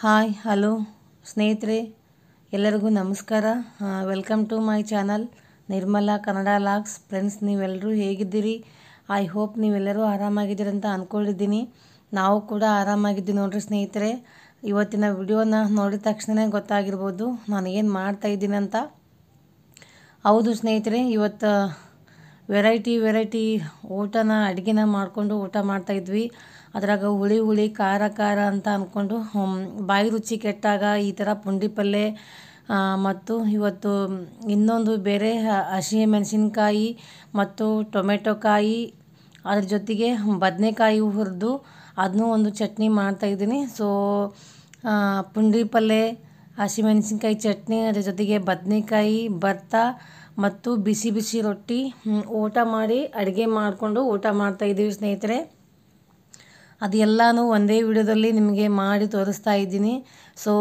hi hello ಸ್ನೇಹಿತರೆ ಎಲ್ಲರಿಗೂ ನಮಸ್ಕಾರ welcome to my channel Nirmala Kannada logs friends ನೀವೆಲ್ಲರೂ ಹೇಗಿದ್ದೀರಿ ಐ ಹೋಪ್ ನೀವೆಲ್ಲರೂ ಆರಾಮಾಗಿದ್ದೀರಿ ಅಂತ ಅಂದ್ಕೊಂಡಿದ್ದೀನಿ ನಾವು ಕೂಡ ಆರಾಮಾಗಿದ್ದೀವಿ ನೋಡಿರಿ ಸ್ನೇಹಿತರೆ ಇವತ್ತಿನ ವಿಡಿಯೋನ ನೋಡಿದ ತಕ್ಷಣ ಗೊತ್ತಾಗಿರ್ಬೋದು ನಾನೇನು ಮಾಡ್ತಾಯಿದ್ದೀನಿ ಅಂತ ಹೌದು ಸ್ನೇಹಿತರೆ ಇವತ್ತು ವೆರೈಟಿ ವೆರೈಟಿ ಊಟನ ಅಡುಗೆನ ಮಾಡಿಕೊಂಡು ಊಟ ಮಾಡ್ತಾಯಿದ್ವಿ ಅದ್ರಾಗ ಹುಳಿ ಹುಳಿ ಖಾರ ಖಾರ ಅಂತ ಅಂದ್ಕೊಂಡು ಬಾಯಿ ರುಚಿ ಕೆಟ್ಟಾಗ ಈ ಥರ ಪುಂಡಿ ಪಲ್ಯ ಮತ್ತು ಇವತ್ತು ಇನ್ನೊಂದು ಬೇರೆ ಮೆಣಸಿನ್ಕಾಯಿ ಮತ್ತು ಟೊಮೆಟೊಕಾಯಿ ಅದ್ರ ಜೊತೆಗೆ ಬದನೆಕಾಯಿ ಹುರಿದು ಅದನ್ನೂ ಒಂದು ಚಟ್ನಿ ಮಾಡ್ತಾಯಿದ್ದೀನಿ ಸೊ ಪುಂಡಿ ಪಲ್ಯ ಮೆಣಸಿನ್ಕಾಯಿ ಚಟ್ನಿ ಅದ್ರ ಜೊತೆಗೆ ಬದನೆಕಾಯಿ ಭತ್ತ ಮತ್ತು ಬಿಸಿ ಬಿಸಿ ರೊಟ್ಟಿ ಊಟ ಮಾಡಿ ಅಡುಗೆ ಮಾಡಿಕೊಂಡು ಊಟ ಮಾಡ್ತಾಯಿದ್ದೀವಿ ಸ್ನೇಹಿತರೆ ಅದೆಲ್ಲನೂ ಒಂದೇ ವಿಡಿಯೋದಲ್ಲಿ ನಿಮಗೆ ಮಾಡಿ ತೋರಿಸ್ತಾ ಇದ್ದೀನಿ ಸೊ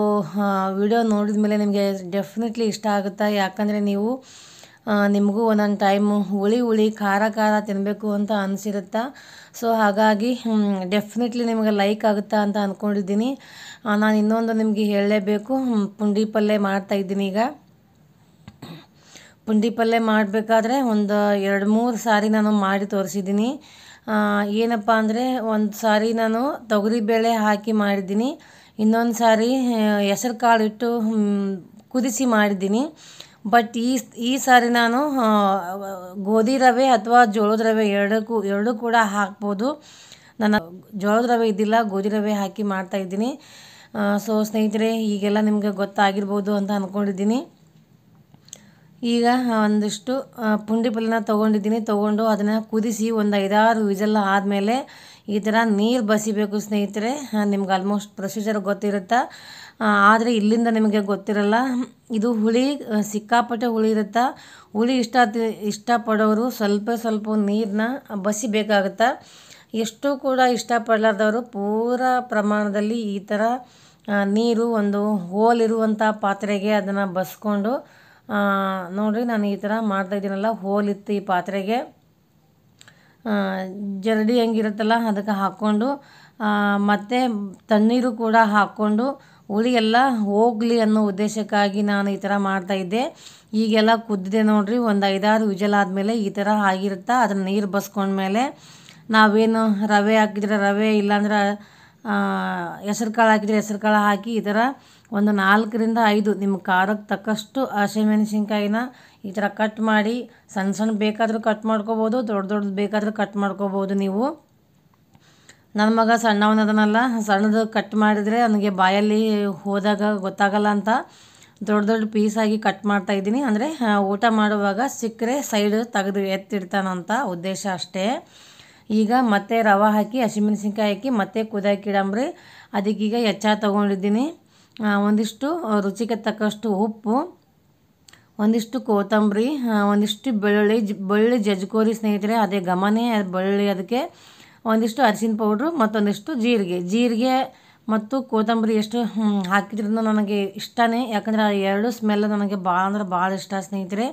ವಿಡಿಯೋ ನೋಡಿದ ಮೇಲೆ ನಿಮಗೆ ಡೆಫಿನೆಟ್ಲಿ ಇಷ್ಟ ಆಗುತ್ತೆ ಯಾಕಂದರೆ ನೀವು ನಿಮಗೂ ಒಂದೊಂದು ಟೈಮು ಹುಳಿ ಹುಳಿ ಖಾರ ಖಾರ ತಿನ್ನಬೇಕು ಅಂತ ಅನಿಸಿರುತ್ತೆ ಸೊ ಹಾಗಾಗಿ ಡೆಫಿನೆಟ್ಲಿ ನಿಮಗೆ ಲೈಕ್ ಆಗುತ್ತಾ ಅಂತ ಅಂದ್ಕೊಂಡಿದ್ದೀನಿ ನಾನು ಇನ್ನೊಂದು ನಿಮಗೆ ಹೇಳಲೇಬೇಕು ಪುಂಡಿ ಪಲ್ಯ ಇದ್ದೀನಿ ಈಗ ಪುಂಡಿ ಪಲ್ಯ ಮಾಡಬೇಕಾದ್ರೆ ಒಂದು ಎರಡು ಮೂರು ಸಾರಿ ನಾನು ಮಾಡಿ ತೋರಿಸಿದ್ದೀನಿ ಏನಪ್ಪ ಅಂದರೆ ಒಂದು ಸಾರಿ ನಾನು ತೊಗರಿಬೇಳೆ ಹಾಕಿ ಮಾಡಿದ್ದೀನಿ ಇನ್ನೊಂದು ಸಾರಿ ಹೆಸರು ಕಾಳು ಇಟ್ಟು ಕುದಿಸಿ ಮಾಡಿದ್ದೀನಿ ಬಟ್ ಈ ಈ ಸಾರಿ ನಾನು ಗೋಧಿ ರವೆ ಅಥವಾ ಜೋಳದ ರವೆ ಎರಡಕ್ಕೂ ಎರಡೂ ಕೂಡ ಹಾಕ್ಬೋದು ನಾನು ಜೋಳದ ರವೆ ಇದ್ದಿಲ್ಲ ಗೋಧಿ ರವೆ ಹಾಕಿ ಮಾಡ್ತಾಯಿದ್ದೀನಿ ಸೊ ಸ್ನೇಹಿತರೆ ಈಗೆಲ್ಲ ನಿಮಗೆ ಗೊತ್ತಾಗಿರ್ಬೋದು ಅಂತ ಅಂದ್ಕೊಂಡಿದ್ದೀನಿ ಈಗ ಒಂದಿಷ್ಟು ಪುಂಡಿ ಪಲ್ಯನ ತೊಗೊಂಡಿದ್ದೀನಿ ತೊಗೊಂಡು ಅದನ್ನು ಕುದಿಸಿ ಒಂದು ಐದಾರು ವಿಜಲ್ ಆದಮೇಲೆ ಈ ಥರ ನೀರು ಬಸಿಬೇಕು ಸ್ನೇಹಿತರೆ ನಿಮ್ಗೆ ಆಲ್ಮೋಸ್ಟ್ ಪ್ರೊಸೀಜರ್ ಗೊತ್ತಿರುತ್ತಾ ಆದರೆ ಇಲ್ಲಿಂದ ನಿಮಗೆ ಗೊತ್ತಿರಲ್ಲ ಇದು ಹುಳಿ ಸಿಕ್ಕಾಪಟ್ಟೆ ಹುಳಿ ಇರುತ್ತಾ ಹುಳಿ ಇಷ್ಟ ಇಷ್ಟಪಡೋರು ಸ್ವಲ್ಪ ಸ್ವಲ್ಪ ನೀರನ್ನ ಬಸಿಬೇಕಾಗುತ್ತೆ ಎಷ್ಟು ಕೂಡ ಇಷ್ಟಪಡಲಾರ್ದವರು ಪೂರ ಪ್ರಮಾಣದಲ್ಲಿ ಈ ಥರ ನೀರು ಒಂದು ಹೋಲಿರುವಂಥ ಪಾತ್ರೆಗೆ ಅದನ್ನು ಬಸ್ಕೊಂಡು ನೋಡಿರಿ ನಾನು ಈ ಥರ ಮಾಡ್ತಾಯಿದ್ದೀನಲ್ಲ ಹೋಲಿತ್ತು ಈ ಪಾತ್ರೆಗೆ ಜರಡಿ ಹೆಂಗಿರುತ್ತಲ್ಲ ಅದಕ್ಕೆ ಹಾಕ್ಕೊಂಡು ಮತ್ತು ತಣ್ಣೀರು ಕೂಡ ಹಾಕ್ಕೊಂಡು ಎಲ್ಲ ಹೋಗಲಿ ಅನ್ನೋ ಉದ್ದೇಶಕ್ಕಾಗಿ ನಾನು ಈ ಥರ ಮಾಡ್ತಾಯಿದ್ದೆ ಈಗೆಲ್ಲ ಕುದ್ದಿದೆ ನೋಡಿರಿ ಒಂದು ಐದಾರು ವಿಜಲ ಆದಮೇಲೆ ಈ ಥರ ಆಗಿರುತ್ತಾ ಅದನ್ನು ನೀರು ಬಸ್ಕೊಂಡ್ಮೇಲೆ ನಾವೇನು ರವೆ ಹಾಕಿದ್ರೆ ರವೆ ಇಲ್ಲಾಂದ್ರೆ ಹೆಸ್ರು ಕಾಳು ಹಾಕಿದ್ರೆ ಹೆಸ್ರು ಕಾಳು ಹಾಕಿ ಈ ಥರ ಒಂದು ನಾಲ್ಕರಿಂದ ಐದು ನಿಮ್ಮ ಖಾರಕ್ಕೆ ತಕ್ಕಷ್ಟು ಹಸಿಮೆಣಸಿನ್ಕಾಯಿನ ಈ ಥರ ಕಟ್ ಮಾಡಿ ಸಣ್ಣ ಸಣ್ಣ ಬೇಕಾದರೂ ಕಟ್ ಮಾಡ್ಕೋಬೋದು ದೊಡ್ಡ ದೊಡ್ಡದು ಬೇಕಾದರೂ ಕಟ್ ಮಾಡ್ಕೋಬೋದು ನೀವು ನನ್ನ ಮಗ ಸಣ್ಣವನದನಲ್ಲ ಸಣ್ಣದು ಕಟ್ ಮಾಡಿದರೆ ನನಗೆ ಬಾಯಲ್ಲಿ ಹೋದಾಗ ಗೊತ್ತಾಗಲ್ಲ ಅಂತ ದೊಡ್ಡ ದೊಡ್ಡ ಪೀಸಾಗಿ ಕಟ್ ಮಾಡ್ತಾ ಇದ್ದೀನಿ ಅಂದರೆ ಊಟ ಮಾಡುವಾಗ ಸಿಕ್ಕರೆ ಸೈಡ್ ತೆಗೆದು ಎತ್ತಿಡ್ತಾನಂತ ಉದ್ದೇಶ ಅಷ್ಟೇ ಈಗ ಮತ್ತೆ ರವೆ ಹಾಕಿ ಹಸಿಮೆಣಸಿನ್ಕಾಯಿ ಹಾಕಿ ಮತ್ತೆ ಕುದಾಕಿಡಂಬ್ರಿ ಅದಕ್ಕೀಗ ಹೆಚ್ಚಾಗಿ ತೊಗೊಂಡಿದ್ದೀನಿ ಒಂದಿಷ್ಟು ರುಚಿಗೆ ತಕ್ಕಷ್ಟು ಉಪ್ಪು ಒಂದಿಷ್ಟು ಕೊತ್ತಂಬರಿ ಒಂದಿಷ್ಟು ಬೆಳ್ಳುಳ್ಳಿ ಜ್ ಬೆಳ್ಳುಳ್ಳಿ ಜಜ್ಕೋರಿ ಸ್ನೇಹಿತರೆ ಅದೇ ಘಮನೇ ಬೆಳ್ಳುಳ್ಳಿ ಅದಕ್ಕೆ ಒಂದಿಷ್ಟು ಅರಿಶಿನ ಪೌಡ್ರು ಮತ್ತೊಂದಿಷ್ಟು ಜೀರಿಗೆ ಜೀರಿಗೆ ಮತ್ತು ಕೊತ್ತಂಬರಿ ಎಷ್ಟು ಹಾಕಿದ್ರೂ ನನಗೆ ಇಷ್ಟನೇ ಯಾಕಂದರೆ ಆ ಎರಡು ಸ್ಮೆಲ್ ನನಗೆ ಭಾಳ ಅಂದ್ರೆ ಭಾಳ ಇಷ್ಟ ಸ್ನೇಹಿತರೆ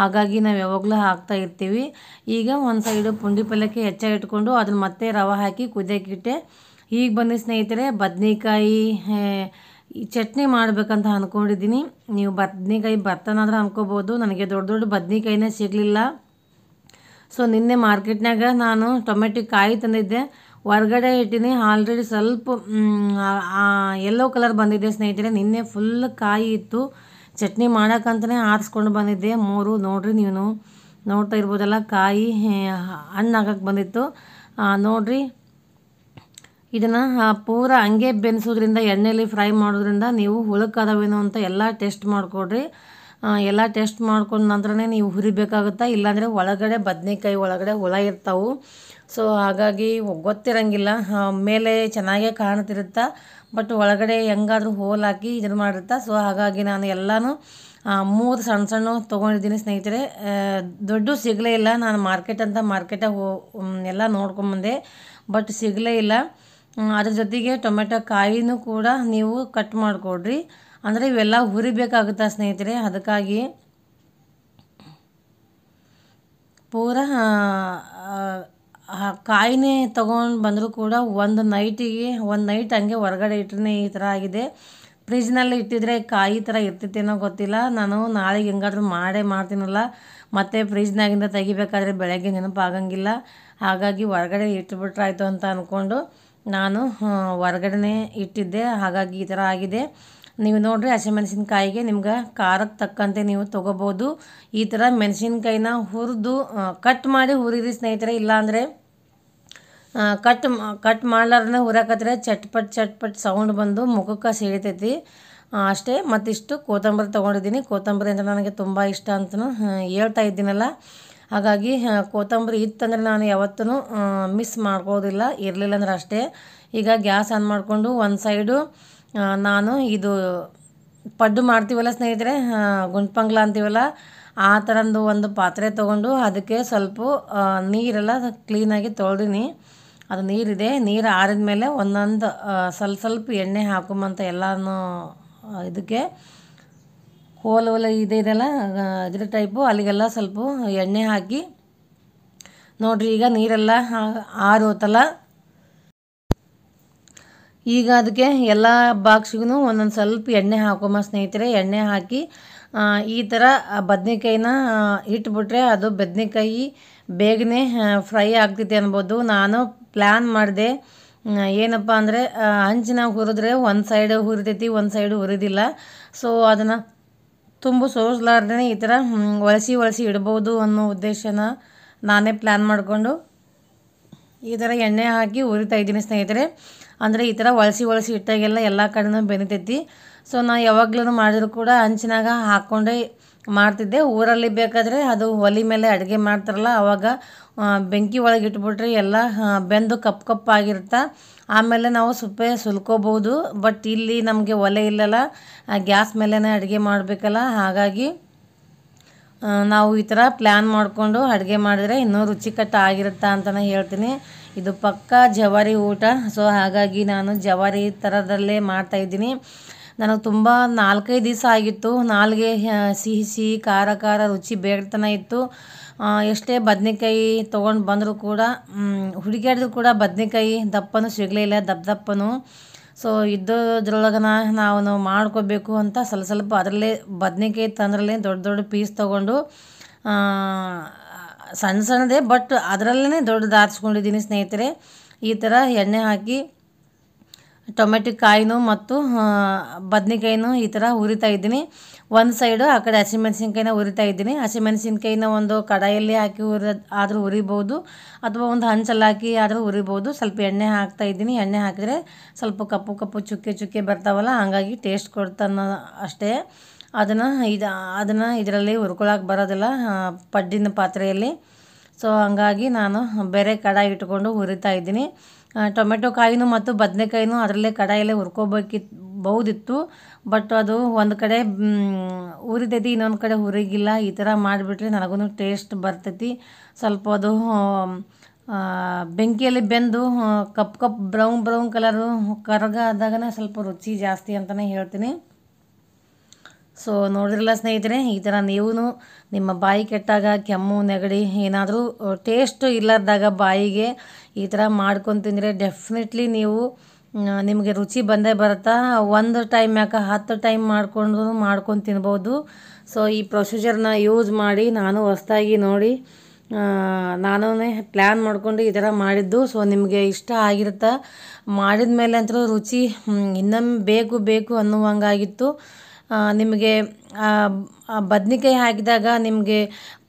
ಹಾಗಾಗಿ ನಾವು ಯಾವಾಗಲೂ ಹಾಕ್ತಾ ಇರ್ತೀವಿ ಈಗ ಒಂದು ಸೈಡು ಪುಂಡಿ ಪಲ್ಯಕ್ಕೆ ಹೆಚ್ಚಾಗಿ ಇಟ್ಕೊಂಡು ಅದನ್ನು ಮತ್ತೆ ರವೆ ಹಾಕಿ ಕುದಿಯೋಕ್ಕಿಟ್ಟೆ ಈಗ ಬಂದು ಸ್ನೇಹಿತರೆ ಬದನೇಕಾಯಿ ಈ ಚಟ್ನಿ ಮಾಡಬೇಕಂತ ಅಂದ್ಕೊಂಡಿದ್ದೀನಿ ನೀವು ಬದ್ನೆಕಾಯಿ ಬತ್ತನಾದರೂ ಅಂದ್ಕೋಬೋದು ನನಗೆ ದೊಡ್ಡ ದೊಡ್ಡ ಬದ್ನೆಕಾಯಿನೇ ಸಿಗಲಿಲ್ಲ ಸೊ ನಿನ್ನೆ ಮಾರ್ಕೆಟ್ನಾಗ ನಾನು ಟೊಮೆಟೊ ಕಾಯಿ ತಂದಿದ್ದೆ ಹೊರಗಡೆ ಇಟ್ಟಿನಿ ಆಲ್ರೆಡಿ ಸ್ವಲ್ಪ ಎಲ್ಲೋ ಕಲರ್ ಬಂದಿದೆ ಸ್ನೇಹಿತರೆ ನಿನ್ನೆ ಫುಲ್ ಕಾಯಿ ಇತ್ತು ಚಟ್ನಿ ಮಾಡೋಕ್ಕಂತಲೇ ಆರಿಸ್ಕೊಂಡು ಬಂದಿದ್ದೆ ಮೂರು ನೋಡಿರಿ ನೀವು ನೋಡ್ತಾ ಇರ್ಬೋದಲ್ಲ ಕಾಯಿ ಹಣ್ಣು ಹಾಕಕ್ಕೆ ಬಂದಿತ್ತು ನೋಡಿರಿ ಇದನ್ನು ಪೂರ ಹಂಗೆ ಬೆನ್ಸೋದ್ರಿಂದ ಎಣ್ಣೆಯಲ್ಲಿ ಫ್ರೈ ಮಾಡೋದ್ರಿಂದ ನೀವು ಹುಳಕ್ಕಾದವೇನೋ ಅಂತ ಎಲ್ಲ ಟೆಸ್ಟ್ ಮಾಡಿಕೊಡ್ರಿ ಎಲ್ಲ ಟೆಸ್ಟ್ ಮಾಡ್ಕೊಂಡ ನಂತರನೇ ನೀವು ಹುರಿಬೇಕಾಗುತ್ತಾ ಇಲ್ಲಾಂದರೆ ಒಳಗಡೆ ಬದನೆಕಾಯಿ ಒಳಗಡೆ ಹುಳ ಇರ್ತಾವೆ ಸೊ ಹಾಗಾಗಿ ಗೊತ್ತಿರಂಗಿಲ್ಲ ಮೇಲೆ ಚೆನ್ನಾಗೇ ಕಾಣ್ತಿರುತ್ತಾ ಬಟ್ ಒಳಗಡೆ ಹೆಂಗಾದರೂ ಹೋಲ್ ಹಾಕಿ ಇದನ್ನು ಮಾಡಿರುತ್ತಾ ಸೊ ಹಾಗಾಗಿ ನಾನು ಎಲ್ಲನೂ ಮೂರು ಸಣ್ಣ ಸಣ್ಣ ತೊಗೊಂಡಿದ್ದೀನಿ ಸ್ನೇಹಿತರೆ ದೊಡ್ಡ ಸಿಗಲೇ ಇಲ್ಲ ನಾನು ಮಾರ್ಕೆಟ್ ಅಂತ ಮಾರ್ಕೆಟಾಗ ಹೋ ಎಲ್ಲ ನೋಡ್ಕೊಂಬಂದೆ ಬಟ್ ಸಿಗಲೇ ಇಲ್ಲ ಅದ್ರ ಜೊತೆಗೆ ಟೊಮೆಟೊ ಕಾಯಿನೂ ಕೂಡ ನೀವು ಕಟ್ ಮಾಡಿಕೊಡ್ರಿ ಅಂದರೆ ಇವೆಲ್ಲ ಹುರಿಬೇಕಾಗುತ್ತೆ ಸ್ನೇಹಿತರೆ ಅದಕ್ಕಾಗಿ ಪೂರ ಕಾಯಿನೇ ತೊಗೊಂಡು ಬಂದರೂ ಕೂಡ ಒಂದು ನೈಟಿಗೆ ಒಂದು ನೈಟ್ ಹಂಗೆ ಹೊರಗಡೆ ಇಟ್ಟರೆ ಈ ಥರ ಆಗಿದೆ ಫ್ರಿಜ್ನಲ್ಲಿ ಇಟ್ಟಿದ್ರೆ ಕಾಯಿ ಥರ ಇರ್ತಿತ್ತೇನೋ ಗೊತ್ತಿಲ್ಲ ನಾನು ನಾಳೆಗೆ ಹೆಂಗಾದ್ರೂ ಮಾಡೇ ಮಾಡ್ತೀನಲ್ಲ ಮತ್ತು ಫ್ರಿಜ್ನಾಗಿಂದ ತೆಗಿಬೇಕಾದ್ರೆ ಬೆಳಗ್ಗೆ ನೆನಪಾಗಂಗಿಲ್ಲ ಹಾಗಾಗಿ ಹೊರಗಡೆ ಇಟ್ಬಿಟ್ರಾಯ್ತು ಅಂತ ಅಂದ್ಕೊಂಡು ನಾನು ಹೊರ್ಗಡೆನೆ ಇಟ್ಟಿದ್ದೆ ಹಾಗಾಗಿ ಈ ಥರ ಆಗಿದೆ ನೀವು ನೋಡಿರಿ ಹಸಿಮೆಣ್ಸಿನ್ಕಾಯಿಗೆ ನಿಮ್ಗೆ ಖಾರಕ್ಕೆ ತಕ್ಕಂತೆ ನೀವು ತೊಗೋಬೋದು ಈ ಥರ ಮೆಣಸಿನ್ಕಾಯಿನ ಹುರಿದು ಕಟ್ ಮಾಡಿ ಹುರಿರಿ ಸ್ನೇಹಿತರೆ ಇಲ್ಲಾಂದರೆ ಕಟ್ ಕಟ್ ಮಾಡ್ಲಾರ್ದೆ ಹುರಾಕತ್ತರೆ ಚಟ್ಪಟ್ ಚಟ್ಪಟ್ ಸೌಂಡ್ ಬಂದು ಮುಖಕ್ಕೆ ಸಿಡಿತೈತಿ ಅಷ್ಟೇ ಮತ್ತಿಷ್ಟು ಕೊತ್ತಂಬರಿ ತೊಗೊಂಡಿದ್ದೀನಿ ಕೊತ್ತಂಬರಿ ಅಂತ ನನಗೆ ತುಂಬ ಇಷ್ಟ ಅಂತಲೂ ಹೇಳ್ತಾ ಇದ್ದೀನಲ್ಲ ಹಾಗಾಗಿ ಕೊತ್ತಂಬರಿ ಇತ್ತಂದರೆ ನಾನು ಯಾವತ್ತೂ ಮಿಸ್ ಮಾಡ್ಕೋದಿಲ್ಲ ಇರಲಿಲ್ಲ ಅಂದ್ರೆ ಅಷ್ಟೇ ಈಗ ಗ್ಯಾಸ್ ಆನ್ ಮಾಡಿಕೊಂಡು ಒಂದು ಸೈಡು ನಾನು ಇದು ಪಡ್ಡು ಮಾಡ್ತೀವಲ್ಲ ಸ್ನೇಹಿತರೆ ಗುಂಡ್ಪಂಗ್ಲ ಅಂತೀವಲ್ಲ ಆ ಥರದ್ದು ಒಂದು ಪಾತ್ರೆ ತೊಗೊಂಡು ಅದಕ್ಕೆ ಸ್ವಲ್ಪ ನೀರೆಲ್ಲ ಕ್ಲೀನಾಗಿ ತೊಳ್ದೀನಿ ಅದು ನೀರಿದೆ ನೀರು ಆರಿದ ಮೇಲೆ ಒಂದೊಂದು ಸ್ವಲ್ಪ ಸ್ವಲ್ಪ ಎಣ್ಣೆ ಹಾಕೊಂಬಂತ ಎಲ್ಲನೂ ಇದಕ್ಕೆ ಹೋಲ್ ಹೋಲ ಇದೆ ಇದೆಲ್ಲ ಟೈಪು ಅಲ್ಲಿಗೆಲ್ಲ ಸ್ವಲ್ಪ ಎಣ್ಣೆ ಹಾಕಿ ನೋಡ್ರಿ ಈಗ ನೀರೆಲ್ಲ ಆರೋತಲ್ಲ ಈಗ ಅದಕ್ಕೆ ಎಲ್ಲ ಬಾಕ್ಸಿಗೂ ಒಂದೊಂದು ಸ್ವಲ್ಪ ಎಣ್ಣೆ ಹಾಕೋಮ ಸ್ನೇಹಿತರೆ ಎಣ್ಣೆ ಹಾಕಿ ಈ ಥರ ಬದನೆಕಾಯಿನ ಇಟ್ಬಿಟ್ರೆ ಅದು ಬದನೆಕಾಯಿ ಬೇಗನೆ ಫ್ರೈ ಆಗ್ತೈತಿ ಅನ್ಬೋದು ನಾನು ಪ್ಲ್ಯಾನ್ ಮಾಡಿದೆ ಏನಪ್ಪ ಅಂದರೆ ಹಂಚಿನ ಹುರಿದ್ರೆ ಒಂದು ಸೈಡ್ ಹುರಿತೈತಿ ಒಂದು ಸೈಡ್ ಹುರಿದಿಲ್ಲ ಸೊ ಅದನ್ನು ತುಂಬ ಸೋಸಲಾರ್ದೇ ಈ ಥರ ಒಳಸಿ ಒಳಸಿ ಇಡ್ಬೋದು ಅನ್ನೋ ಉದ್ದೇಶನ ನಾನೇ ಪ್ಲ್ಯಾನ್ ಮಾಡಿಕೊಂಡು ಈ ಥರ ಎಣ್ಣೆ ಹಾಕಿ ಉರಿತಾ ಇದ್ದೀನಿ ಸ್ನೇಹಿತರೆ ಅಂದರೆ ಈ ಥರ ಒಳಸಿ ಒಳಸಿ ಇಟ್ಟಾಗೆಲ್ಲ ಎಲ್ಲ ಕಡೆನೂ ಬೆನಿತೈತಿ ಸೊ ನಾನು ಯಾವಾಗ್ಲೂ ಮಾಡಿದ್ರು ಕೂಡ ಹಂಚಿನಾಗ ಹಾಕ್ಕೊಂಡೆ ಮಾಡ್ತಿದ್ದೆ ಊರಲ್ಲಿ ಬೇಕಾದರೆ ಅದು ಒಲೆ ಮೇಲೆ ಅಡುಗೆ ಮಾಡ್ತಾರಲ್ಲ ಆವಾಗ ಬೆಂಕಿ ಒಳಗೆ ಇಟ್ಬಿಟ್ರೆ ಎಲ್ಲ ಬೆಂದು ಕಪ್ ಕಪ್ಪಾಗಿರ್ತಾ ಆಮೇಲೆ ನಾವು ಸುಪ್ಪೆ ಸುಲ್ಕೋಬೋದು ಬಟ್ ಇಲ್ಲಿ ನಮಗೆ ಒಲೆ ಇಲ್ಲಲ್ಲ ಗ್ಯಾಸ್ ಮೇಲೇ ಅಡುಗೆ ಮಾಡಬೇಕಲ್ಲ ಹಾಗಾಗಿ ನಾವು ಈ ಥರ ಪ್ಲ್ಯಾನ್ ಮಾಡಿಕೊಂಡು ಅಡುಗೆ ಮಾಡಿದರೆ ಇನ್ನೂ ರುಚಿಕಟ್ಟ ಆಗಿರುತ್ತಾ ಅಂತಲೇ ಹೇಳ್ತೀನಿ ಇದು ಪಕ್ಕ ಜವಾರಿ ಊಟ ಸೊ ಹಾಗಾಗಿ ನಾನು ಜವಾರಿ ಥರದಲ್ಲೇ ಮಾಡ್ತಾಯಿದ್ದೀನಿ ನನಗೆ ತುಂಬ ನಾಲ್ಕೈದು ದಿವಸ ಆಗಿತ್ತು ನಾಲ್ಗೆ ಸಿಹಿ ಸಿಹಿ ಖಾರ ಖಾರ ರುಚಿ ಬೇಡ್ತಾನೆ ಇತ್ತು ಎಷ್ಟೇ ಬದ್ನೆಕಾಯಿ ತೊಗೊಂಡು ಬಂದರೂ ಕೂಡ ಹುಡುಕ್ಯಾಡಿದ್ರು ಕೂಡ ಬದ್ನಿಕಾಯಿ ದಪ್ಪನೂ ಇಲ್ಲ ದಪ್ಪ ದಪ್ಪನೂ ಸೊ ಇದ್ದದ್ರೊಳಗನ ನಾವು ಮಾಡ್ಕೋಬೇಕು ಅಂತ ಸ್ವಲ್ಪ ಸ್ವಲ್ಪ ಅದರಲ್ಲೇ ಬದ್ನಿಕಾಯಿ ತಂದ್ರಲ್ಲೇ ದೊಡ್ಡ ದೊಡ್ಡ ಪೀಸ್ ತೊಗೊಂಡು ಸಣ್ಣ ಸಣ್ಣದೇ ಬಟ್ ಅದರಲ್ಲೇ ದೊಡ್ಡ ಸ್ನೇಹಿತರೆ ಈ ಥರ ಎಣ್ಣೆ ಹಾಕಿ ಟೊಮೆಟೊ ಕಾಯಿನೂ ಮತ್ತು ಬದ್ನೆಕಾಯಿನೂ ಈ ಥರ ಹುರಿತಾ ಇದ್ದೀನಿ ಒಂದು ಸೈಡು ಆ ಕಡೆ ಹಸಿಮೆಣ್ಸಿನ್ಕಾಯಿನ ಉರಿತಾ ಇದ್ದೀನಿ ಹಸಿಮೆಣಸಿನ್ಕಾಯಿನ ಒಂದು ಕಡಾಯಲ್ಲಿ ಹಾಕಿ ಉರಿ ಆದರೂ ಉರಿಬೋದು ಅಥವಾ ಒಂದು ಹಂಚಲ್ಲಿ ಹಾಕಿ ಆದರೂ ಉರಿಬೋದು ಸ್ವಲ್ಪ ಎಣ್ಣೆ ಹಾಕ್ತಾ ಇದ್ದೀನಿ ಎಣ್ಣೆ ಹಾಕಿದರೆ ಸ್ವಲ್ಪ ಕಪ್ಪು ಕಪ್ಪು ಚುಕ್ಕೆ ಚುಕ್ಕೆ ಬರ್ತಾವಲ್ಲ ಹಾಗಾಗಿ ಟೇಸ್ಟ್ ಕೊಡ್ತಾನ ಅಷ್ಟೇ ಅದನ್ನು ಇದು ಅದನ್ನು ಇದರಲ್ಲಿ ಹುರ್ಕೊಳಕ್ಕೆ ಬರೋದಿಲ್ಲ ಪಡ್ಡಿನ ಪಾತ್ರೆಯಲ್ಲಿ ಸೊ ಹಂಗಾಗಿ ನಾನು ಬೇರೆ ಕಡಾಯಿ ಇಟ್ಕೊಂಡು ಹುರಿತಾ ಇದ್ದೀನಿ ಟೊಮೆಟೊ ಕಾಯಿನೂ ಮತ್ತು ಬದನೆಕಾಯಿನೂ ಅದರಲ್ಲೇ ಕಡಾಯಲ್ಲೇ ಹುರ್ಕೋಬೇಕಿತ್ತು ಬಹುದಿತ್ತು ಬಟ್ ಅದು ಒಂದು ಕಡೆ ಉರಿದೈತಿ ಇನ್ನೊಂದು ಕಡೆ ಹುರಿಗಿಲ್ಲ ಈ ಥರ ಮಾಡಿಬಿಟ್ರೆ ನನಗೂ ಟೇಸ್ಟ್ ಬರ್ತೈತಿ ಸ್ವಲ್ಪ ಅದು ಬೆಂಕಿಯಲ್ಲಿ ಬೆಂದು ಕಪ್ ಕಪ್ ಬ್ರೌನ್ ಬ್ರೌನ್ ಕಲರು ಕರಗ ಆದಾಗನೇ ಸ್ವಲ್ಪ ರುಚಿ ಜಾಸ್ತಿ ಅಂತಲೇ ಹೇಳ್ತೀನಿ ಸೊ ನೋಡಿರಲ್ಲ ಸ್ನೇಹಿತರೆ ಈ ಥರ ನೀವು ನಿಮ್ಮ ಬಾಯಿ ಕೆಟ್ಟಾಗ ಕೆಮ್ಮು ನೆಗಡಿ ಏನಾದರೂ ಟೇಸ್ಟ್ ಇಲ್ಲದಾಗ ಬಾಯಿಗೆ ಈ ಥರ ಮಾಡ್ಕೊಂಡು ತಿಂದರೆ ಡೆಫಿನೆಟ್ಲಿ ನೀವು ನಿಮಗೆ ರುಚಿ ಬಂದೇ ಬರುತ್ತಾ ಒಂದು ಟೈಮ್ ಯಾಕೆ ಹತ್ತು ಟೈಮ್ ಮಾಡಿಕೊಂಡು ಮಾಡ್ಕೊಂಡು ತಿನ್ಬೋದು ಸೊ ಈ ಪ್ರೊಸೀಜರ್ನ ಯೂಸ್ ಮಾಡಿ ನಾನು ಹೊಸ್ದಾಗಿ ನೋಡಿ ನಾನು ಪ್ಲ್ಯಾನ್ ಮಾಡಿಕೊಂಡು ಈ ಥರ ಮಾಡಿದ್ದು ಸೊ ನಿಮಗೆ ಇಷ್ಟ ಆಗಿರುತ್ತೆ ಮಾಡಿದ ಮೇಲೆ ಅಂತೂ ರುಚಿ ಇನ್ನೊಮ್ಮೆ ಬೇಕು ಬೇಕು ಅನ್ನುವಂಗಾಗಿತ್ತು ನಿಮಗೆ ಬದ್ನಿಕಾಯಿ ಹಾಕಿದಾಗ ನಿಮಗೆ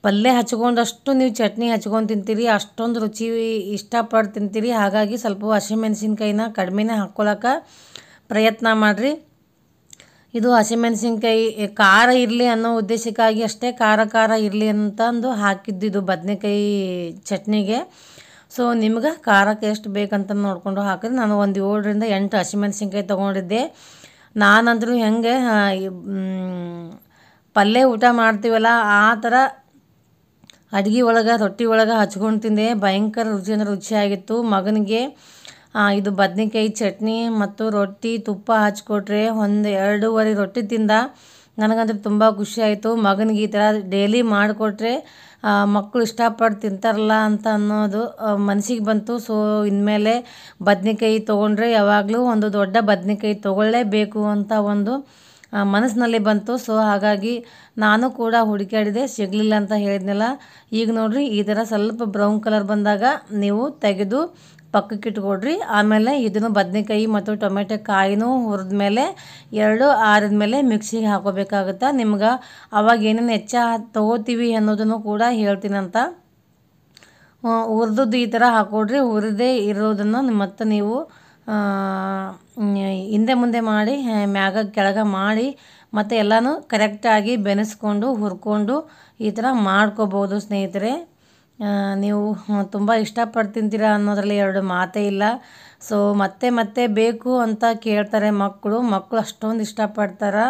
ಪಲ್ಯ ಹಚ್ಕೊಂಡಷ್ಟು ನೀವು ಚಟ್ನಿ ಹಚ್ಕೊಂಡು ತಿಂತೀರಿ ಅಷ್ಟೊಂದು ರುಚಿ ಇಷ್ಟಪಟ್ಟು ತಿಂತೀರಿ ಹಾಗಾಗಿ ಸ್ವಲ್ಪ ಹಸಿಮೆಣ್ಸಿನ್ಕಾಯಿನ ಕಡಿಮೆನೇ ಹಾಕ್ಕೊಳಕ್ಕೆ ಪ್ರಯತ್ನ ಮಾಡಿರಿ ಇದು ಹಸಿಮೆಣ್ಸಿನ್ಕಾಯಿ ಖಾರ ಇರಲಿ ಅನ್ನೋ ಉದ್ದೇಶಕ್ಕಾಗಿ ಅಷ್ಟೇ ಖಾರ ಖಾರ ಇರಲಿ ಅಂತಂದು ಹಾಕಿದ್ದು ಇದು ಬದನೆಕಾಯಿ ಚಟ್ನಿಗೆ ಸೊ ನಿಮ್ಗೆ ಖಾರಕ್ಕೆ ಎಷ್ಟು ಬೇಕಂತ ನೋಡಿಕೊಂಡು ಹಾಕಿದ್ರೆ ನಾನು ಒಂದು ಏಳರಿಂದ ಎಂಟು ಹಸಿಮೆಣ್ಸಿನ್ಕಾಯಿ ತೊಗೊಂಡಿದ್ದೆ ನಾನಂತೂ ಹೆಂಗೆ ಪಲ್ಯ ಊಟ ಮಾಡ್ತೀವಲ್ಲ ಆ ಥರ ಅಡ್ಗೆ ಒಳಗೆ ರೊಟ್ಟಿ ಒಳಗೆ ಹಚ್ಕೊಂಡು ತಿಂದೆ ಭಯಂಕರ ರುಚಿ ಅಂದ್ರೆ ರುಚಿಯಾಗಿತ್ತು ಮಗನಿಗೆ ಇದು ಬದನೆಕಾಯಿ ಚಟ್ನಿ ಮತ್ತು ರೊಟ್ಟಿ ತುಪ್ಪ ಹಚ್ಕೊಟ್ರೆ ಒಂದು ಎರಡೂವರೆ ರೊಟ್ಟಿ ತಿಂದ ನನಗಂದ್ರೆ ತುಂಬ ಖುಷಿಯಾಯಿತು ಮಗನಿಗೆ ಈ ಥರ ಡೈಲಿ ಮಾಡಿಕೊಟ್ರೆ ಮಕ್ಕಳು ಇಷ್ಟಪಟ್ಟು ತಿಂತಾರಲ್ಲ ಅಂತ ಅನ್ನೋದು ಮನಸ್ಸಿಗೆ ಬಂತು ಸೊ ಇನ್ಮೇಲೆ ಬದನೆಕಾಯಿ ತೊಗೊಂಡ್ರೆ ಯಾವಾಗಲೂ ಒಂದು ದೊಡ್ಡ ಬದನೆಕಾಯಿ ತೊಗೊಳ್ಳೇಬೇಕು ಅಂತ ಒಂದು ಮನಸ್ಸಿನಲ್ಲಿ ಬಂತು ಸೊ ಹಾಗಾಗಿ ನಾನು ಕೂಡ ಹುಡುಕಾಡಿದೆ ಸಿಗಲಿಲ್ಲ ಅಂತ ಹೇಳಿದ್ನಲ್ಲ ಈಗ ನೋಡಿರಿ ಈ ಥರ ಸ್ವಲ್ಪ ಬ್ರೌನ್ ಕಲರ್ ಬಂದಾಗ ನೀವು ತೆಗೆದು ಪಕ್ಕಕ್ಕೆ ಇಟ್ಕೊಡ್ರಿ ಆಮೇಲೆ ಇದನ್ನು ಬದನೆಕಾಯಿ ಮತ್ತು ಟೊಮೆಟೊ ಕಾಯಿನೂ ಹುರಿದ ಮೇಲೆ ಎರಡು ಆರಿದ ಮೇಲೆ ಮಿಕ್ಸಿಗೆ ಹಾಕೋಬೇಕಾಗುತ್ತೆ ನಿಮ್ಗೆ ಅವಾಗ ಏನೇನು ಹೆಚ್ಚ ತೊಗೋತೀವಿ ಅನ್ನೋದನ್ನು ಕೂಡ ಹೇಳ್ತೀನಂತ ಹುರಿದದ್ದು ಈ ಥರ ಹಾಕ್ಕೊಡ್ರಿ ಹುರಿದೇ ಇರೋದನ್ನು ಮತ್ತು ನೀವು ಹಿಂದೆ ಮುಂದೆ ಮಾಡಿ ಮ್ಯಾಗ ಕೆಳಗೆ ಮಾಡಿ ಮತ್ತು ಎಲ್ಲನೂ ಕರೆಕ್ಟಾಗಿ ಬೆನೆಸ್ಕೊಂಡು ಹುರ್ಕೊಂಡು ಈ ಥರ ಮಾಡ್ಕೋಬೋದು ಸ್ನೇಹಿತರೆ ನೀವು ತುಂಬ ಇಷ್ಟಪಟ್ಟು ತಿಂತೀರ ಅನ್ನೋದರಲ್ಲಿ ಎರಡು ಮಾತೇ ಇಲ್ಲ ಸೊ ಮತ್ತೆ ಮತ್ತೆ ಬೇಕು ಅಂತ ಕೇಳ್ತಾರೆ ಮಕ್ಕಳು ಮಕ್ಕಳು ಅಷ್ಟೊಂದು ಇಷ್ಟಪಡ್ತಾರೆ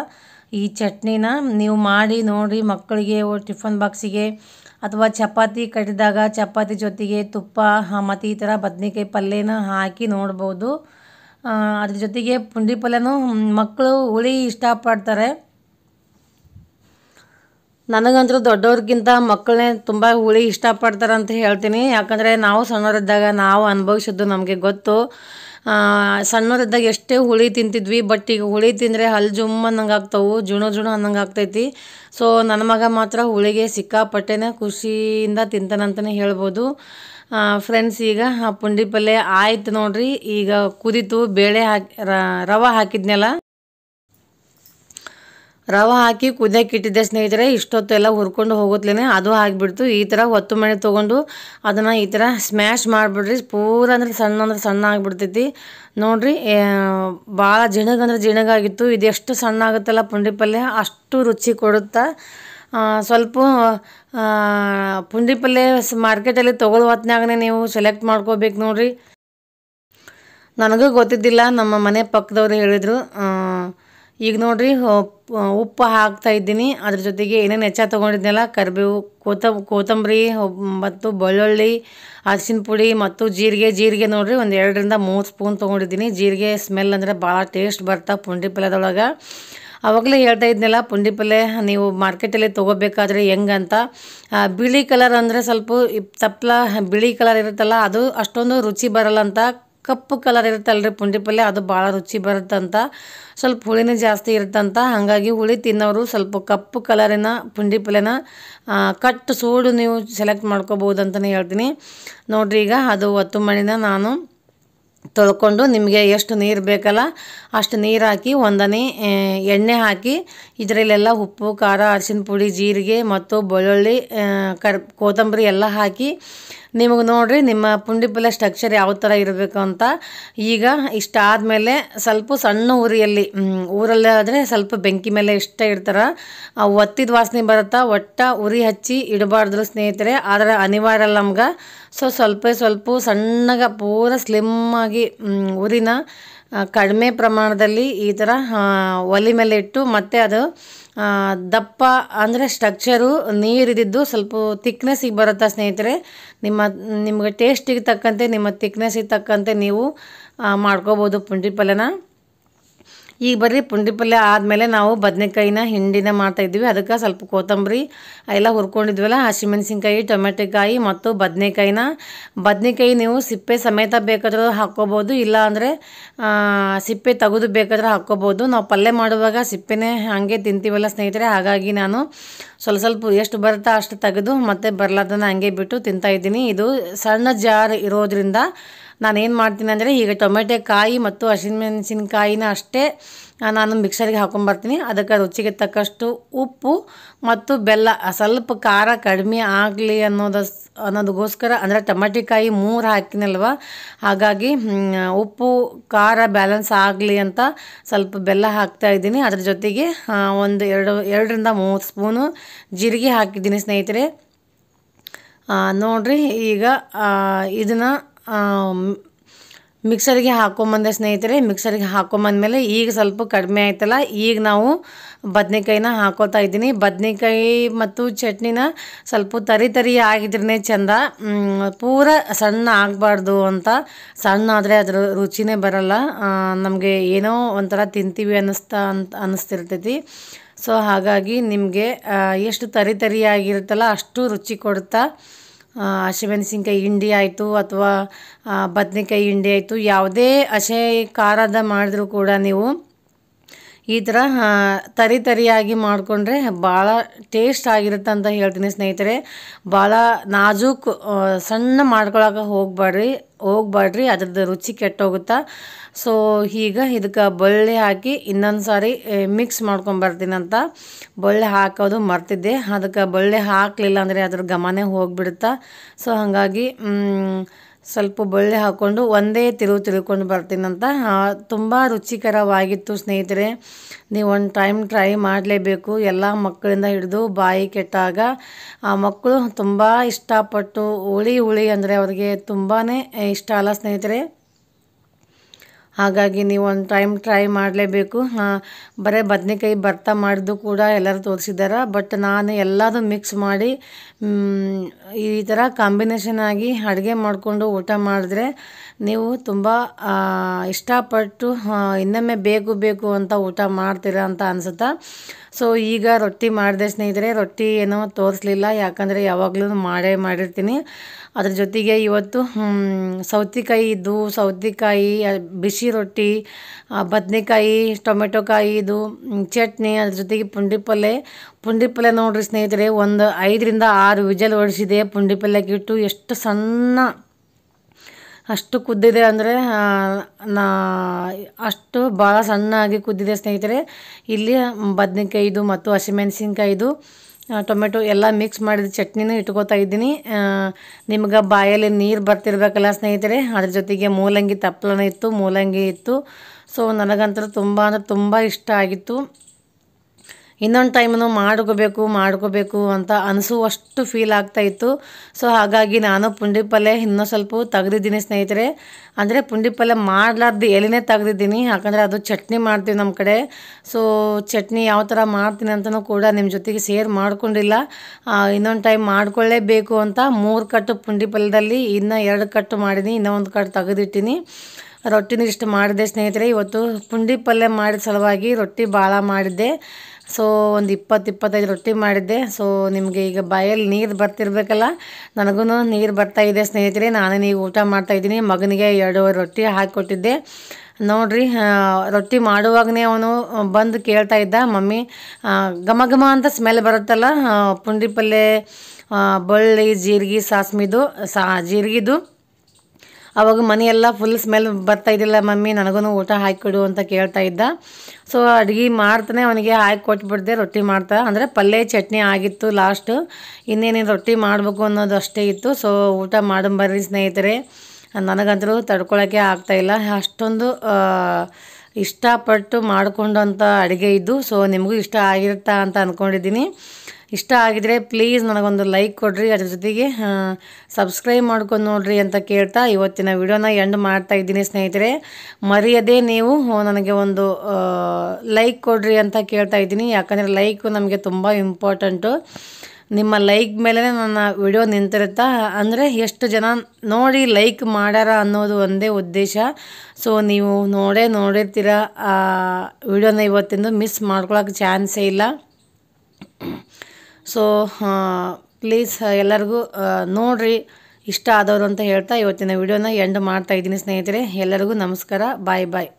ಈ ಚಟ್ನಿನ ನೀವು ಮಾಡಿ ನೋಡಿ ಮಕ್ಕಳಿಗೆ ಟಿಫನ್ ಬಾಕ್ಸಿಗೆ ಅಥವಾ ಚಪಾತಿ ಕಟ್ಟಿದಾಗ ಚಪಾತಿ ಜೊತೆಗೆ ತುಪ್ಪ ಮತ್ತು ಈ ಥರ ಬದನೆಕಾಯಿ ಪಲ್ಯನ ಹಾಕಿ ನೋಡ್ಬೋದು ಅದ್ರ ಜೊತೆಗೆ ಪುಂಡಿ ಪಲ್ಯನೂ ಮಕ್ಕಳು ಹುಳಿ ಇಷ್ಟಪಡ್ತಾರೆ ನನಗಂತೂ ದೊಡ್ಡವ್ರಿಗಿಂತ ಮಕ್ಕಳನ್ನೇ ತುಂಬ ಹುಳಿ ಇಷ್ಟಪಡ್ತಾರೆ ಅಂತ ಹೇಳ್ತೀನಿ ಯಾಕಂದರೆ ನಾವು ಸಣ್ಣವರಿದ್ದಾಗ ನಾವು ಅನುಭವಿಸಿದ್ದು ನಮಗೆ ಗೊತ್ತು ಸಣ್ಣವರಿದ್ದಾಗ ಎಷ್ಟೇ ಹುಳಿ ತಿಂತಿದ್ವಿ ಬಟ್ ಈಗ ಹುಳಿ ತಿಂದರೆ ಹಲ್ ಜುಮ್ ಅನ್ನಂಗೆ ಆಗ್ತವು ಜುಣು ಜುಣು ಅನ್ನಂಗೆ ಆಗ್ತೈತಿ ಸೊ ನನ್ನ ಮಗ ಮಾತ್ರ ಹುಳಿಗೆ ಸಿಕ್ಕಾಪಟ್ಟೆನ ಖುಷಿಯಿಂದ ತಿಂತಾನಂತಲೇ ಹೇಳ್ಬೋದು ಫ್ರೆಂಡ್ಸ್ ಈಗ ಪುಂಡಿ ಪಲ್ಯ ಆಯ್ತು ನೋಡ್ರಿ ಈಗ ಕುದಿತು ಬೇಳೆ ಹಾಕಿ ರವೆ ಹಾಕಿದ್ನಲ್ಲ ರವೆ ಹಾಕಿ ಕುದಿಯೋಕ್ಕಿಟ್ಟಿದ್ದೆ ಸ್ನೇಹಿತರೆ ಇಷ್ಟೊತ್ತೆಲ್ಲ ಹುರ್ಕೊಂಡು ಹೋಗುತ್ತಲೇ ಅದು ಆಗಿಬಿಡ್ತು ಈ ಥರ ಒತ್ತು ಮಣೆ ತೊಗೊಂಡು ಅದನ್ನು ಈ ಥರ ಸ್ಮ್ಯಾಶ್ ಮಾಡಿಬಿಡ್ರಿ ಪೂರ ಅಂದ್ರೆ ಸಣ್ಣ ಅಂದ್ರೆ ಸಣ್ಣ ಆಗಿಬಿಡ್ತೈತಿ ನೋಡಿರಿ ಭಾಳ ಜಿಣಗಂದ್ರೆ ಜಿಣಗಾಗಿತ್ತು ಇದು ಎಷ್ಟು ಸಣ್ಣ ಆಗುತ್ತಲ್ಲ ಪುಂಡಿ ಪಲ್ಯ ಅಷ್ಟು ರುಚಿ ಕೊಡುತ್ತಾ ಸ್ವಲ್ಪ ಪುಂಡಿ ಪಲ್ಯ ಮಾರ್ಕೆಟಲ್ಲಿ ತೊಗೊಳ್ಳೋ ಹೊತ್ನಾಗನೇ ನೀವು ಸೆಲೆಕ್ಟ್ ಮಾಡ್ಕೋಬೇಕು ನೋಡಿರಿ ನನಗೂ ಗೊತ್ತಿದ್ದಿಲ್ಲ ನಮ್ಮ ಮನೆ ಪಕ್ಕದವ್ರು ಹೇಳಿದರು ಈಗ ನೋಡಿರಿ ಉಪ್ಪು ಹಾಕ್ತಾ ಇದ್ದೀನಿ ಅದ್ರ ಜೊತೆಗೆ ಏನೇನು ಹೆಚ್ಚಾಗಿ ತೊಗೊಂಡಿದ್ನಲ್ಲ ಕರಿಬೇವು ಕೋತ ಕೊತ್ತಂಬರಿ ಮತ್ತು ಬೆಳ್ಳುಳ್ಳಿ ಅರಿಶಿನ ಪುಡಿ ಮತ್ತು ಜೀರಿಗೆ ಜೀರಿಗೆ ನೋಡಿರಿ ಒಂದು ಎರಡರಿಂದ ಮೂರು ಸ್ಪೂನ್ ತೊಗೊಂಡಿದ್ದೀನಿ ಜೀರಿಗೆ ಸ್ಮೆಲ್ ಅಂದರೆ ಭಾಳ ಟೇಸ್ಟ್ ಬರ್ತಾ ಪುಂಡಿ ಪಲ್ಯದೊಳಗೆ ಆವಾಗಲೇ ಹೇಳ್ತಾ ಇದ್ನಲ್ಲ ಪುಂಡಿ ಪಲ್ಯ ನೀವು ಮಾರ್ಕೆಟಲ್ಲಿ ತೊಗೋಬೇಕಾದ್ರೆ ಹೆಂಗಂತ ಬಿಳಿ ಕಲರ್ ಅಂದರೆ ಸ್ವಲ್ಪ ತಪ್ಪಲ ಬಿಳಿ ಕಲರ್ ಇರುತ್ತಲ್ಲ ಅದು ಅಷ್ಟೊಂದು ರುಚಿ ಬರಲ್ಲ ಅಂತ ಕಪ್ಪು ಕಲರ್ ಇರುತ್ತಲ್ರಿ ಪುಂಡಿ ಪಲ್ಯ ಅದು ಭಾಳ ರುಚಿ ಬರುತ್ತಂತ ಸ್ವಲ್ಪ ಹುಳಿನೇ ಜಾಸ್ತಿ ಇರುತ್ತಂತ ಹಾಗಾಗಿ ಹುಳಿ ತಿನ್ನೋರು ಸ್ವಲ್ಪ ಕಪ್ಪು ಕಲರಿನ ಪುಂಡಿ ಪಲ್ಯನ ಕಟ್ ಸೂಡು ನೀವು ಸೆಲೆಕ್ಟ್ ಮಾಡ್ಕೋಬೋದು ಅಂತಲೇ ಹೇಳ್ತೀನಿ ನೋಡ್ರಿ ಈಗ ಅದು ಒತ್ತು ಮಣಿನ ನಾನು ತೊಳ್ಕೊಂಡು ನಿಮಗೆ ಎಷ್ಟು ನೀರು ಬೇಕಲ್ಲ ಅಷ್ಟು ನೀರು ಹಾಕಿ ಒಂದನೇ ಎಣ್ಣೆ ಹಾಕಿ ಇದರಲ್ಲೆಲ್ಲ ಉಪ್ಪು ಖಾರ ಅರಿಶಿನ ಪುಡಿ ಜೀರಿಗೆ ಮತ್ತು ಬೆಳ್ಳುಳ್ಳಿ ಕರ್ ಕೊತ್ತಂಬರಿ ಎಲ್ಲ ಹಾಕಿ ನಿಮಗೆ ನೋಡಿರಿ ನಿಮ್ಮ ಪುಂಡಿ ಪಲ್ಯ ಸ್ಟ್ರಕ್ಚರ್ ಯಾವ ಥರ ಇರಬೇಕು ಅಂತ ಈಗ ಇಷ್ಟ ಆದಮೇಲೆ ಸ್ವಲ್ಪ ಸಣ್ಣ ಊರಿಯಲ್ಲಿ ಆದರೆ ಸ್ವಲ್ಪ ಬೆಂಕಿ ಮೇಲೆ ಇಷ್ಟ ಇರ್ತಾರೆ ಒತ್ತಿದ ವಾಸನೆ ಬರುತ್ತಾ ಒಟ್ಟ ಉರಿ ಹಚ್ಚಿ ಇಡಬಾರ್ದು ಸ್ನೇಹಿತರೆ ಆದರೆ ಅನಿವಾರ್ಯ ನಮ್ಗೆ ಸೊ ಸ್ವಲ್ಪ ಸ್ವಲ್ಪ ಸಣ್ಣಗೆ ಪೂರ ಸ್ಲಿಮ್ಮಾಗಿ ಉರಿನ ಕಡಿಮೆ ಪ್ರಮಾಣದಲ್ಲಿ ಈ ಥರ ಒಲೆ ಮೇಲೆ ಇಟ್ಟು ಮತ್ತು ಅದು ದಪ್ಪ ಅಂದರೆ ಸ್ಟ್ರಕ್ಚರು ನೀರಿದ್ದು ಸ್ವಲ್ಪ ತಿಕ್ನೆಸ್ಸಿಗೆ ಬರುತ್ತಾ ಸ್ನೇಹಿತರೆ ನಿಮ್ಮ ನಿಮಗೆ ಟೇಸ್ಟಿಗೆ ತಕ್ಕಂತೆ ನಿಮ್ಮ ತಿಕ್ನೆಸ್ಸಿಗೆ ತಕ್ಕಂತೆ ನೀವು ಮಾಡ್ಕೋಬೋದು ಪುಂಡಿ ಪಲ್ಯನ ಈಗ ಬರೀ ಪುಂಡಿ ಪಲ್ಯ ಆದಮೇಲೆ ನಾವು ಬದನೆಕಾಯಿನ ಹಿಂಡಿನ ಮಾಡ್ತಾಯಿದ್ವಿ ಅದಕ್ಕೆ ಸ್ವಲ್ಪ ಕೊತ್ತಂಬರಿ ಎಲ್ಲ ಹುರ್ಕೊಂಡಿದ್ವಲ್ಲ ಹಸಿಮೆಣಸಿನ್ಕಾಯಿ ಟೊಮೆಟೆಕಾಯಿ ಮತ್ತು ಬದನೆಕಾಯಿನ ಬದನೆಕಾಯಿ ನೀವು ಸಿಪ್ಪೆ ಸಮೇತ ಬೇಕಾದ್ರೂ ಹಾಕ್ಕೋಬೋದು ಇಲ್ಲ ಅಂದರೆ ಸಿಪ್ಪೆ ತೆಗೆದು ಬೇಕಾದ್ರೆ ಹಾಕ್ಕೋಬೋದು ನಾವು ಪಲ್ಯ ಮಾಡುವಾಗ ಸಿಪ್ಪೆನೇ ಹಾಗೆ ತಿಂತೀವಲ್ಲ ಸ್ನೇಹಿತರೆ ಹಾಗಾಗಿ ನಾನು ಸ್ವಲ್ಪ ಸ್ವಲ್ಪ ಎಷ್ಟು ಬರುತ್ತಾ ಅಷ್ಟು ತೆಗೆದು ಮತ್ತು ಬರಲಾರ್ದನ್ನ ಹಾಗೆ ಬಿಟ್ಟು ತಿಂತಾಯಿದ್ದೀನಿ ಇದು ಸಣ್ಣ ಜಾರ್ ಇರೋದ್ರಿಂದ ನಾನು ಏನು ಮಾಡ್ತೀನಿ ಅಂದರೆ ಈಗ ಟೊಮೆಟೊ ಕಾಯಿ ಮತ್ತು ಹಸಿಮೆಣಸಿನ್ಕಾಯಿನ ಅಷ್ಟೇ ನಾನು ಮಿಕ್ಸರಿಗೆ ಹಾಕೊಂಡ್ಬರ್ತೀನಿ ಅದಕ್ಕೆ ರುಚಿಗೆ ತಕ್ಕಷ್ಟು ಉಪ್ಪು ಮತ್ತು ಬೆಲ್ಲ ಸ್ವಲ್ಪ ಖಾರ ಕಡಿಮೆ ಆಗಲಿ ಅನ್ನೋದು ಅನ್ನೋದಕ್ಕೋಸ್ಕರ ಅಂದರೆ ಟೊಮೆಟೆಕಾಯಿ ಮೂರು ಹಾಕಿನಲ್ವ ಹಾಗಾಗಿ ಉಪ್ಪು ಖಾರ ಬ್ಯಾಲೆನ್ಸ್ ಆಗಲಿ ಅಂತ ಸ್ವಲ್ಪ ಬೆಲ್ಲ ಹಾಕ್ತಾ ಇದ್ದೀನಿ ಅದ್ರ ಜೊತೆಗೆ ಒಂದು ಎರಡು ಎರಡರಿಂದ ಮೂರು ಸ್ಪೂನು ಜೀರಿಗೆ ಹಾಕಿದ್ದೀನಿ ಸ್ನೇಹಿತರೆ ನೋಡಿರಿ ಈಗ ಇದನ್ನು ಮಿಕ್ಸರಿಗೆ ಹಾಕೊಂಬಂದೆ ಸ್ನೇಹಿತರೆ ಮಿಕ್ಸರಿಗೆ ಹಾಕೊಂಬಂದಮೇಲೆ ಈಗ ಸ್ವಲ್ಪ ಕಡಿಮೆ ಆಯ್ತಲ್ಲ ಈಗ ನಾವು ಬದನೆಕಾಯಿನ ಹಾಕೋತಾ ಇದ್ದೀನಿ ಬದನೆಕಾಯಿ ಮತ್ತು ಚಟ್ನಿನ ಸ್ವಲ್ಪ ತರಿ ತರಿ ಆಗಿದ್ರೇ ಚೆಂದ ಪೂರ ಸಣ್ಣ ಆಗಬಾರ್ದು ಅಂತ ಸಣ್ಣ ಆದರೆ ಅದರ ರುಚಿನೇ ಬರಲ್ಲ ನಮಗೆ ಏನೋ ಒಂಥರ ತಿಂತೀವಿ ಅನ್ನಿಸ್ತಾ ಅಂತ ಅನ್ನಿಸ್ತಿರ್ತೈತಿ ಸೊ ಹಾಗಾಗಿ ನಿಮಗೆ ಎಷ್ಟು ತರಿ ತರಿ ಆಗಿರುತ್ತಲ್ಲ ಅಷ್ಟು ರುಚಿ ಕೊಡ್ತಾ ಹಸಿಮೆಣಸಿನ್ಕಾಯಿ ಹಿಂಡಿ ಆಯಿತು ಅಥವಾ ಬದ್ನೆಕಾಯಿ ಹಿಂಡಿ ಆಯಿತು ಯಾವುದೇ ಹಸೆ ಖಾರದ ಮಾಡಿದ್ರೂ ಕೂಡ ನೀವು ಈ ಥರ ತರಿ ತರಿಯಾಗಿ ಮಾಡಿಕೊಂಡ್ರೆ ಭಾಳ ಟೇಸ್ಟ್ ಆಗಿರುತ್ತೆ ಅಂತ ಹೇಳ್ತೀನಿ ಸ್ನೇಹಿತರೆ ಭಾಳ ನಾಜೂಕ್ ಸಣ್ಣ ಮಾಡ್ಕೊಳಕ್ಕೆ ಹೋಗ್ಬೇಡ್ರಿ ಹೋಗ್ಬೇಡ್ರಿ ಅದ್ರದ್ದು ರುಚಿ ಕೆಟ್ಟೋಗುತ್ತಾ ಸೊ ಈಗ ಇದಕ್ಕೆ ಬಳ್ಳಿ ಹಾಕಿ ಇನ್ನೊಂದು ಸಾರಿ ಮಿಕ್ಸ್ ಅಂತ ಬಳ್ಳಿ ಹಾಕೋದು ಮರ್ತಿದ್ದೆ ಅದಕ್ಕೆ ಬಳ್ಳಿ ಹಾಕಲಿಲ್ಲ ಅಂದರೆ ಅದ್ರ ಗಮನೇ ಹೋಗ್ಬಿಡುತ್ತಾ ಸೊ ಹಾಗಾಗಿ ಸ್ವಲ್ಪ ಬಳ್ಳಿ ಹಾಕ್ಕೊಂಡು ಒಂದೇ ತಿರುವು ತಿರುಕೊಂಡು ಬರ್ತೀನಂತ ತುಂಬ ರುಚಿಕರವಾಗಿತ್ತು ಸ್ನೇಹಿತರೆ ನೀವು ಒಂದು ಟೈಮ್ ಟ್ರೈ ಮಾಡಲೇಬೇಕು ಎಲ್ಲ ಮಕ್ಕಳಿಂದ ಹಿಡಿದು ಬಾಯಿ ಕೆಟ್ಟಾಗ ಆ ಮಕ್ಕಳು ತುಂಬ ಇಷ್ಟಪಟ್ಟು ಹುಳಿ ಹುಳಿ ಅಂದರೆ ಅವರಿಗೆ ತುಂಬಾ ಇಷ್ಟ ಅಲ್ಲ ಸ್ನೇಹಿತರೆ ಹಾಗಾಗಿ ನೀವು ಒಂದು ಟೈಮ್ ಟ್ರೈ ಮಾಡಲೇಬೇಕು ಬರೀ ಬದ್ನೇಕಾಯಿ ಭರ್ತಾ ಮಾಡಿದ್ದು ಕೂಡ ಎಲ್ಲರೂ ತೋರಿಸಿದ್ದಾರೆ ಬಟ್ ನಾನು ಎಲ್ಲದು ಮಿಕ್ಸ್ ಮಾಡಿ ಈ ಥರ ಕಾಂಬಿನೇಷನ್ ಆಗಿ ಅಡುಗೆ ಮಾಡಿಕೊಂಡು ಊಟ ಮಾಡಿದ್ರೆ ನೀವು ತುಂಬ ಇಷ್ಟಪಟ್ಟು ಇನ್ನೊಮ್ಮೆ ಬೇಕು ಬೇಕು ಅಂತ ಊಟ ಮಾಡ್ತೀರಾ ಅಂತ ಅನಿಸುತ್ತಾ ಸೊ ಈಗ ರೊಟ್ಟಿ ಮಾಡಿದೆ ಸ್ನೇಹಿತರೆ ರೊಟ್ಟಿ ಏನೋ ತೋರಿಸಲಿಲ್ಲ ಯಾಕಂದರೆ ಯಾವಾಗಲೂ ಮಾಡೇ ಮಾಡಿರ್ತೀನಿ ಅದ್ರ ಜೊತೆಗೆ ಇವತ್ತು ಸೌತೆಕಾಯಿ ಇದ್ದು ಸೌತೆಕಾಯಿ ಬಿಸಿ ರೊಟ್ಟಿ ಬದನೆಕಾಯಿ ಟೊಮೆಟೊಕಾಯಿ ಇದು ಚಟ್ನಿ ಅದ್ರ ಜೊತೆಗೆ ಪುಂಡಿ ಪಲ್ಯ ಪುಂಡಿ ಪಲ್ಯ ನೋಡಿರಿ ಸ್ನೇಹಿತರೆ ಒಂದು ಐದರಿಂದ ಆರು ವಿಜಲ್ ಹೊಡೆಸಿದೆ ಪುಂಡಿ ಪಲ್ಯಕ್ಕಿಟ್ಟು ಎಷ್ಟು ಸಣ್ಣ ಅಷ್ಟು ಕುದ್ದಿದೆ ಅಂದರೆ ನಾ ಅಷ್ಟು ಭಾಳ ಸಣ್ಣಾಗಿ ಕುದ್ದಿದೆ ಸ್ನೇಹಿತರೆ ಇಲ್ಲಿ ಬದನೆಕಾಯಿದು ಮತ್ತು ಹಸಿಮೆಣಸಿನ್ಕಾಯಿದು ಟೊಮೆಟೊ ಎಲ್ಲ ಮಿಕ್ಸ್ ಮಾಡಿದ ಚಟ್ನಿನೂ ಇಟ್ಕೋತಾ ಇದ್ದೀನಿ ನಿಮ್ಗೆ ಬಾಯಲ್ಲಿ ನೀರು ಬರ್ತಿರ್ಬೇಕಲ್ಲ ಸ್ನೇಹಿತರೆ ಅದ್ರ ಜೊತೆಗೆ ಮೂಲಂಗಿ ತಪ್ಪಲನ ಇತ್ತು ಮೂಲಂಗಿ ಇತ್ತು ಸೊ ನನಗಂತೂ ತುಂಬ ಅಂದರೆ ತುಂಬ ಇಷ್ಟ ಆಗಿತ್ತು ಇನ್ನೊಂದು ಟೈಮ್ನು ಮಾಡ್ಕೋಬೇಕು ಮಾಡ್ಕೋಬೇಕು ಅಂತ ಅನಿಸುವಷ್ಟು ಫೀಲ್ ಆಗ್ತಾಯಿತ್ತು ಸೊ ಹಾಗಾಗಿ ನಾನು ಪುಂಡಿ ಪಲ್ಯ ಇನ್ನೂ ಸ್ವಲ್ಪ ತೆಗೆದಿದ್ದೀನಿ ಸ್ನೇಹಿತರೆ ಅಂದರೆ ಪುಂಡಿ ಪಲ್ಯ ಮಾಡಲಾರ್ದು ಎಲೆನೇ ತೆಗೆದಿದ್ದೀನಿ ಯಾಕಂದರೆ ಅದು ಚಟ್ನಿ ಮಾಡ್ತೀವಿ ನಮ್ಮ ಕಡೆ ಸೊ ಚಟ್ನಿ ಯಾವ ಥರ ಮಾಡ್ತೀನಿ ಅಂತಲೂ ಕೂಡ ನಿಮ್ಮ ಜೊತೆಗೆ ಸೇರ್ ಮಾಡ್ಕೊಂಡಿಲ್ಲ ಇನ್ನೊಂದು ಟೈಮ್ ಮಾಡ್ಕೊಳ್ಳೇಬೇಕು ಅಂತ ಮೂರು ಕಟ್ಟು ಪುಂಡಿ ಪಲ್ಯದಲ್ಲಿ ಇನ್ನೂ ಎರಡು ಕಟ್ಟು ಮಾಡಿದ್ದೀನಿ ಇನ್ನೂ ಒಂದು ಕಟ್ಟು ತೆಗೆದಿಟ್ಟಿನಿ ರೊಟ್ಟಿನ ಇಷ್ಟು ಮಾಡಿದೆ ಸ್ನೇಹಿತರೆ ಇವತ್ತು ಪುಂಡಿ ಪಲ್ಯ ಮಾಡಿದ ಸಲುವಾಗಿ ರೊಟ್ಟಿ ಭಾಳ ಮಾಡಿದ್ದೆ ಸೊ ಒಂದು ಇಪ್ಪತ್ತು ಇಪ್ಪತ್ತೈದು ರೊಟ್ಟಿ ಮಾಡಿದ್ದೆ ಸೊ ನಿಮಗೆ ಈಗ ಬಾಯಲ್ಲಿ ನೀರು ಬರ್ತಿರ್ಬೇಕಲ್ಲ ನನಗೂ ನೀರು ಬರ್ತಾ ಇದೆ ಸ್ನೇಹಿತರೆ ನಾನೇನು ಈಗ ಊಟ ಮಾಡ್ತಾಯಿದ್ದೀನಿ ಮಗನಿಗೆ ಎರಡೂವರೆ ರೊಟ್ಟಿ ಹಾಕಿಕೊಟ್ಟಿದ್ದೆ ನೋಡ್ರಿ ರೊಟ್ಟಿ ಮಾಡುವಾಗನೇ ಅವನು ಬಂದು ಕೇಳ್ತಾ ಇದ್ದ ಮಮ್ಮಿ ಘಮ ಘಮ ಅಂತ ಸ್ಮೆಲ್ ಬರುತ್ತಲ್ಲ ಪುಂಡಿ ಪಲ್ಯ ಬಳ್ಳಿ ಜೀರಿಗೆ ಸಾಸ್ಮಿದು ಸಾ ಜೀರಿಗೆದು ಅವಾಗ ಮನೆಯೆಲ್ಲ ಫುಲ್ ಸ್ಮೆಲ್ ಬರ್ತಾ ಇದ್ದಿಲ್ಲ ಮಮ್ಮಿ ನನಗೂ ಊಟ ಹಾಕಿಕೊಡು ಅಂತ ಕೇಳ್ತಾ ಇದ್ದ ಸೊ ಅಡುಗೆ ಮಾಡ್ತಾನೆ ಅವನಿಗೆ ಹಾಕಿ ಕೊಟ್ಬಿಡ್ದೆ ರೊಟ್ಟಿ ಮಾಡ್ತಾ ಅಂದರೆ ಪಲ್ಯ ಚಟ್ನಿ ಆಗಿತ್ತು ಲಾಸ್ಟು ಇನ್ನೇನೇನು ರೊಟ್ಟಿ ಮಾಡಬೇಕು ಅನ್ನೋದು ಅಷ್ಟೇ ಇತ್ತು ಸೊ ಊಟ ಮಾಡಂಬರ್ರಿ ಸ್ನೇಹಿತರೆ ನನಗಂತರೂ ತಡ್ಕೊಳ್ಳೋಕ್ಕೆ ಆಗ್ತಾಯಿಲ್ಲ ಅಷ್ಟೊಂದು ಇಷ್ಟಪಟ್ಟು ಮಾಡಿಕೊಂಡಂಥ ಅಡುಗೆ ಇದ್ದು ಸೊ ನಿಮಗೂ ಇಷ್ಟ ಆಗಿರುತ್ತಾ ಅಂತ ಅಂದ್ಕೊಂಡಿದ್ದೀನಿ ಇಷ್ಟ ಆಗಿದರೆ ಪ್ಲೀಸ್ ನನಗೊಂದು ಲೈಕ್ ಕೊಡಿರಿ ಅದ್ರ ಜೊತೆಗೆ ಸಬ್ಸ್ಕ್ರೈಬ್ ಮಾಡ್ಕೊಂಡು ನೋಡ್ರಿ ಅಂತ ಕೇಳ್ತಾ ಇವತ್ತಿನ ವಿಡಿಯೋನ ಎಂಡ್ ಮಾಡ್ತಾ ಇದ್ದೀನಿ ಸ್ನೇಹಿತರೆ ಮರೆಯದೇ ನೀವು ನನಗೆ ಒಂದು ಲೈಕ್ ಕೊಡ್ರಿ ಅಂತ ಕೇಳ್ತಾ ಇದ್ದೀನಿ ಯಾಕಂದರೆ ಲೈಕು ನಮಗೆ ತುಂಬ ಇಂಪಾರ್ಟೆಂಟು ನಿಮ್ಮ ಲೈಕ್ ಮೇಲೆ ನನ್ನ ವಿಡಿಯೋ ನಿಂತಿರುತ್ತಾ ಅಂದರೆ ಎಷ್ಟು ಜನ ನೋಡಿ ಲೈಕ್ ಮಾಡ್ಯಾರ ಅನ್ನೋದು ಒಂದೇ ಉದ್ದೇಶ ಸೊ ನೀವು ನೋಡೇ ನೋಡಿರ್ತೀರ ವಿಡಿಯೋನ ಇವತ್ತಿಂದು ಮಿಸ್ ಮಾಡ್ಕೊಳಕ್ಕೆ ಚಾನ್ಸೇ ಇಲ್ಲ ಸೊ ಪ್ಲೀಸ್ ಎಲ್ಲರಿಗೂ ನೋಡಿರಿ ಇಷ್ಟ ಆದವರು ಅಂತ ಹೇಳ್ತಾ ಇವತ್ತಿನ ವಿಡಿಯೋನ ಎಂಡ್ ಮಾಡ್ತಾ ಇದ್ದೀನಿ ಸ್ನೇಹಿತರೆ ಎಲ್ಲರಿಗೂ ನಮಸ್ಕಾರ ಬಾಯ್ ಬಾಯ್